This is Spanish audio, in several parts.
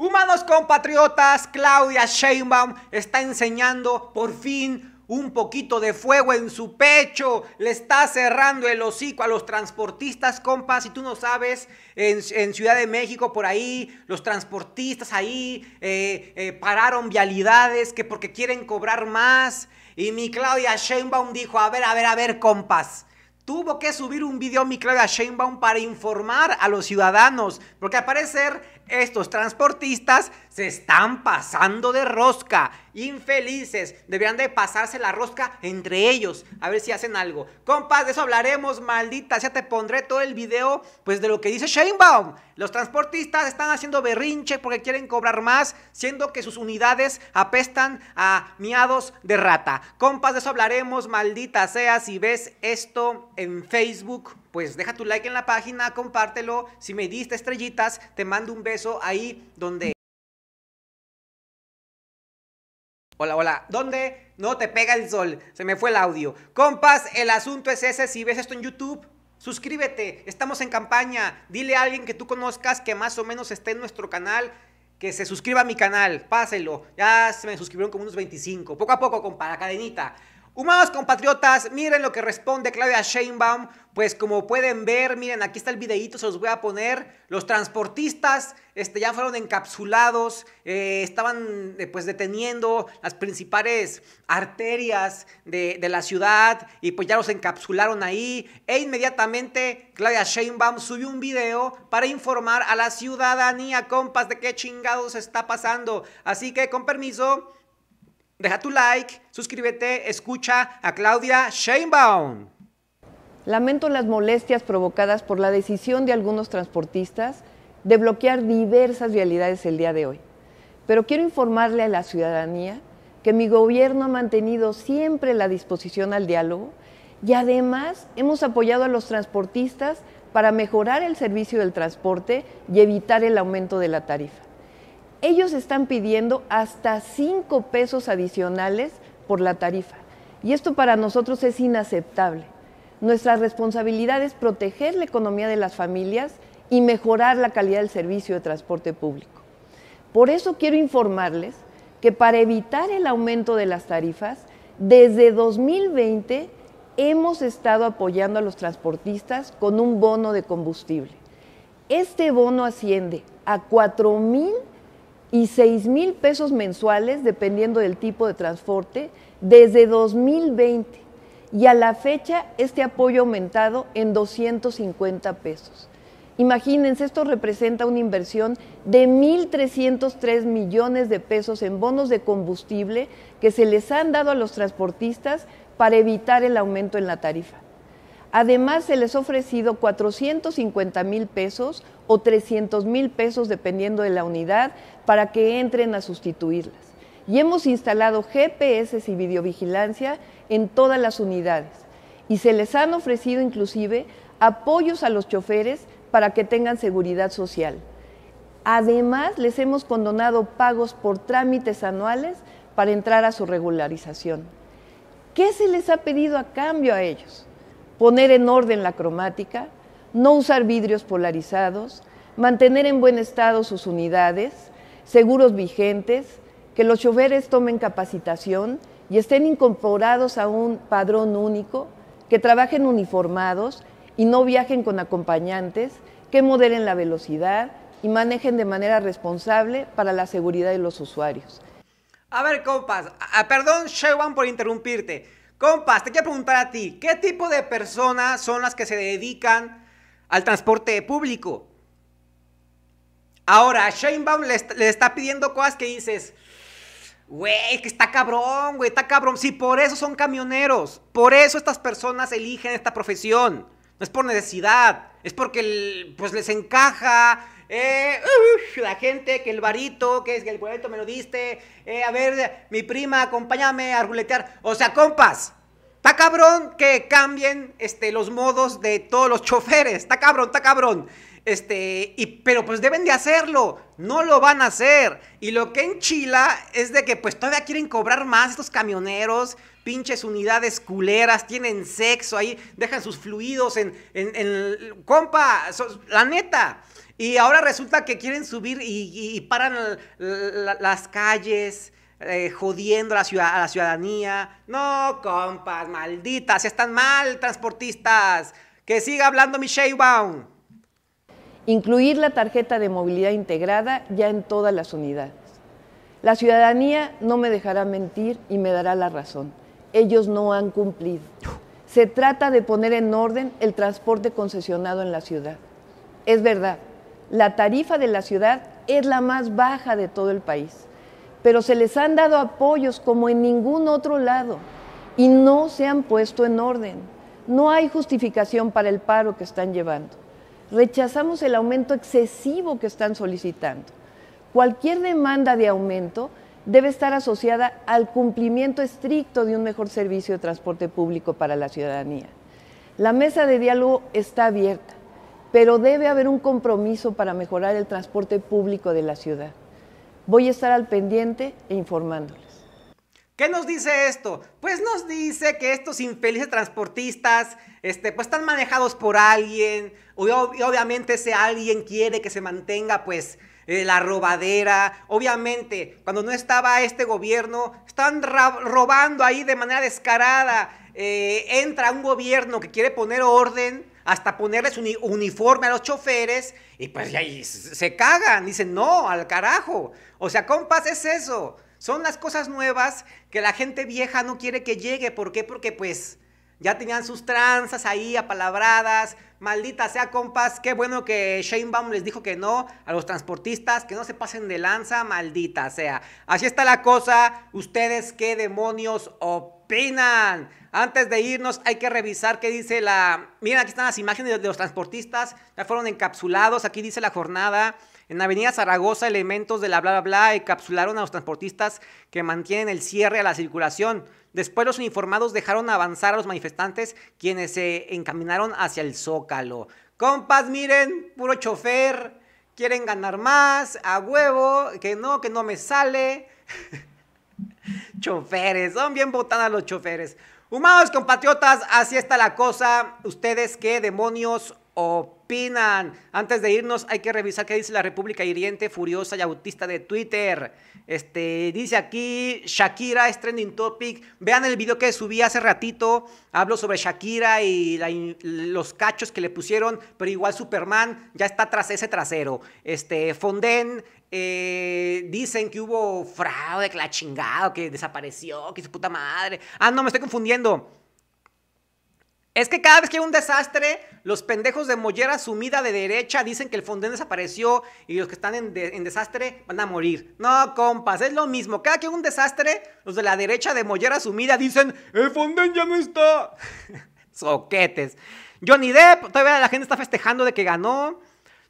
Humanos compatriotas, Claudia Sheinbaum está enseñando por fin un poquito de fuego en su pecho, le está cerrando el hocico a los transportistas, compas, Y tú no sabes, en, Ciudad de México por ahí, los transportistas ahí eh, eh, pararon vialidades que porque quieren cobrar más, y mi Claudia Sheinbaum dijo, a ver, a ver, a ver, compas, tuvo que subir un video mi Claudia Sheinbaum para informar a los ciudadanos, porque al parecer estos transportistas se están pasando de rosca. Infelices, deberían de pasarse la rosca entre ellos. A ver si hacen algo. Compas, de eso hablaremos, maldita. Ya te pondré todo el video, pues de lo que dice Baum Los transportistas están haciendo berrinche porque quieren cobrar más, siendo que sus unidades apestan a miados de rata. Compas, de eso hablaremos, maldita sea. Si ves esto en Facebook, pues deja tu like en la página, compártelo. Si me diste estrellitas, te mando un beso ahí donde... Hola, hola. ¿Dónde? No te pega el sol. Se me fue el audio. Compas, el asunto es ese. Si ves esto en YouTube, suscríbete. Estamos en campaña. Dile a alguien que tú conozcas que más o menos esté en nuestro canal. Que se suscriba a mi canal. Páselo. Ya se me suscribieron como unos 25. Poco a poco, compa. La cadenita. Humanos compatriotas, miren lo que responde Claudia Sheinbaum. Pues como pueden ver, miren, aquí está el videíto, se los voy a poner. Los transportistas este, ya fueron encapsulados, eh, estaban eh, pues deteniendo las principales arterias de, de, la ciudad y pues ya los encapsularon ahí. E inmediatamente Claudia Sheinbaum subió un video para informar a la ciudadanía, compas, de qué chingados está pasando. Así que con permiso... Deja tu like, suscríbete, escucha a Claudia Sheinbaum. Lamento las molestias provocadas por la decisión de algunos transportistas de bloquear diversas vialidades el día de hoy. Pero quiero informarle a la ciudadanía que mi gobierno ha mantenido siempre la disposición al diálogo y además hemos apoyado a los transportistas para mejorar el servicio del transporte y evitar el aumento de la tarifa ellos están pidiendo hasta 5 pesos adicionales por la tarifa. Y esto para nosotros es inaceptable. Nuestra responsabilidad es proteger la economía de las familias y mejorar la calidad del servicio de transporte público. Por eso quiero informarles que para evitar el aumento de las tarifas, desde 2020 hemos estado apoyando a los transportistas con un bono de combustible. Este bono asciende a 4 mil y 6 mil pesos mensuales, dependiendo del tipo de transporte, desde 2020. Y a la fecha, este apoyo ha aumentado en 250 pesos. Imagínense, esto representa una inversión de 1.303 millones de pesos en bonos de combustible que se les han dado a los transportistas para evitar el aumento en la tarifa. Además, se les ha ofrecido 450 mil pesos o 300 mil pesos, dependiendo de la unidad, para que entren a sustituirlas. Y hemos instalado GPS y videovigilancia en todas las unidades. Y se les han ofrecido inclusive apoyos a los choferes para que tengan seguridad social. Además, les hemos condonado pagos por trámites anuales para entrar a su regularización. ¿Qué se les ha pedido a cambio a ellos? Poner en orden la cromática, no usar vidrios polarizados, mantener en buen estado sus unidades, seguros vigentes, que los choferes tomen capacitación y estén incorporados a un padrón único, que trabajen uniformados y no viajen con acompañantes, que modelen la velocidad y manejen de manera responsable para la seguridad de los usuarios. A ver, compas, perdón, Shewan, por interrumpirte. Compas, te quiero preguntar a ti, ¿qué tipo de personas son las que se dedican al transporte público? Ahora, Shane le está, pidiendo cosas que dices, Güey, que está cabrón, güey, está cabrón. Sí, por eso son camioneros. Por eso estas personas eligen esta profesión. No es por necesidad. Es porque pues les encaja. Eh, la gente, que el varito, que es el varito me lo diste. Eh, a ver, mi prima, acompáñame a ruletear. O sea, compas. Está cabrón que cambien este, los modos de todos los choferes. Está cabrón, está cabrón. Este, y, pero pues deben de hacerlo, no lo van a hacer. Y lo que enchila es de que pues todavía quieren cobrar más estos camioneros, pinches unidades culeras, tienen sexo ahí, dejan sus fluidos en, en, compa, la neta. Y ahora resulta que quieren subir y, paran las calles. Eh, jodiendo a la, ciudad, a la ciudadanía. No, compas, malditas, están mal, transportistas. Que siga hablando mi Baum incluir la tarjeta de movilidad integrada ya en todas las unidades. La ciudadanía no me dejará mentir y me dará la razón. Ellos no han cumplido. Se trata de poner en orden el transporte concesionado en la ciudad. Es verdad, la tarifa de la ciudad es la más baja de todo el país, pero se les han dado apoyos como en ningún otro lado y no se han puesto en orden. No hay justificación para el paro que están llevando. Rechazamos el aumento excesivo que están solicitando. Cualquier demanda de aumento debe estar asociada al cumplimiento estricto de un mejor servicio de transporte público para la ciudadanía. La mesa de diálogo está abierta, pero debe haber un compromiso para mejorar el transporte público de la ciudad. Voy a estar al pendiente e informándoles. ¿Qué nos dice esto? Pues nos dice que estos infelices transportistas este, pues están manejados por alguien y, obviamente ese alguien quiere que se mantenga pues eh, la robadera. Obviamente cuando no estaba este gobierno están robando ahí de manera descarada. Eh, entra un gobierno que quiere poner orden hasta ponerles un uniforme a los choferes y pues ahí se cagan, dicen no, al carajo. O sea, compas, es eso. Son las cosas nuevas que la gente vieja no quiere que llegue. ¿Por qué? Porque pues ya tenían sus tranzas ahí apalabradas. Maldita sea, compas, qué bueno que Shane Baum les dijo que no a los transportistas, que no se pasen de lanza, maldita sea. Así está la cosa. Ustedes qué demonios opinan opinan? Antes de irnos hay que revisar qué dice la... Miren, aquí están las imágenes de los transportistas, ya fueron encapsulados, aquí dice la jornada. En Avenida Zaragoza, elementos de la bla bla bla encapsularon a los transportistas que mantienen el cierre a la circulación. Después los uniformados dejaron avanzar a los manifestantes quienes se encaminaron hacia el zócalo. Compas, miren, puro chofer, quieren ganar más, a huevo, que no, que no me sale. choferes, son bien botanas los choferes. Humanos compatriotas, así está la cosa. ¿Ustedes qué demonios opinan. Antes de irnos, hay que revisar qué dice la República Hiriente, Furiosa y Autista de Twitter. Este, dice aquí, Shakira es trending topic. Vean el video que subí hace ratito. Hablo sobre Shakira y los cachos que le pusieron, pero igual Superman ya está tras ese trasero. Este, Fonden, eh, dicen que hubo fraude, que la chingado, que desapareció, que su puta madre. Ah, no, me estoy confundiendo. Es que cada vez que hay un desastre, los pendejos de mollera sumida de derecha dicen que el fondén desapareció y los que están en, desastre van a morir. No, compas, es lo mismo. Cada que hay un desastre, los de la derecha de mollera sumida dicen, el fondén ya no está. Soquetes. Johnny Depp, todavía la gente está festejando de que ganó.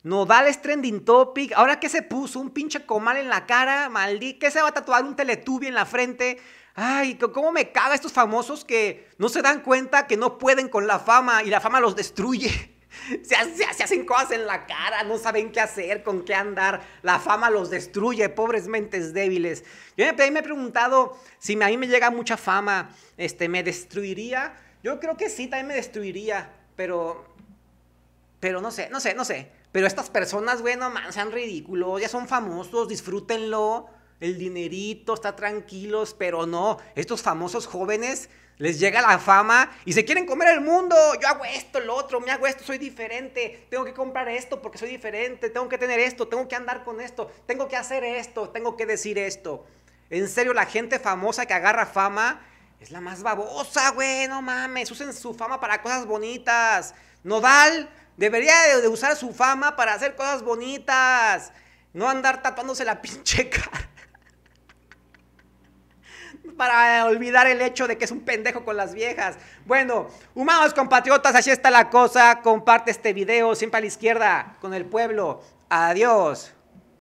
Nodales trending topic. Ahora que se puso un pinche comal en la cara, maldito. ¿Qué se va a tatuar un teletubi en la frente? Ay, cómo me caga estos famosos que no se dan cuenta que no pueden con la fama y la fama los destruye. Se, hacen cosas en la cara, no saben qué hacer, con qué andar. La fama los destruye, pobres mentes débiles. Yo me, me he preguntado si a mí me llega mucha fama, este, ¿me destruiría? Yo creo que sí, también me destruiría, pero, pero no sé, no sé, no sé. Pero estas personas, bueno, no man, sean ridículos, ya son famosos, disfrútenlo, el dinerito, está tranquilos, pero no, estos famosos jóvenes les llega la fama y se quieren comer el mundo. Yo hago esto, lo otro, me hago esto, soy diferente. Tengo que comprar esto porque soy diferente. Tengo que tener esto, tengo que andar con esto, tengo que hacer esto, tengo que decir esto. En serio, la gente famosa que agarra fama es la más babosa, güey. No mames, usen su fama para cosas bonitas. Nodal Debería de usar su fama para hacer cosas bonitas. No andar tapándose la pinche cara. Para olvidar el hecho de que es un pendejo con las viejas. Bueno, humanos compatriotas, así está la cosa. Comparte este video siempre a la izquierda con el pueblo. Adiós.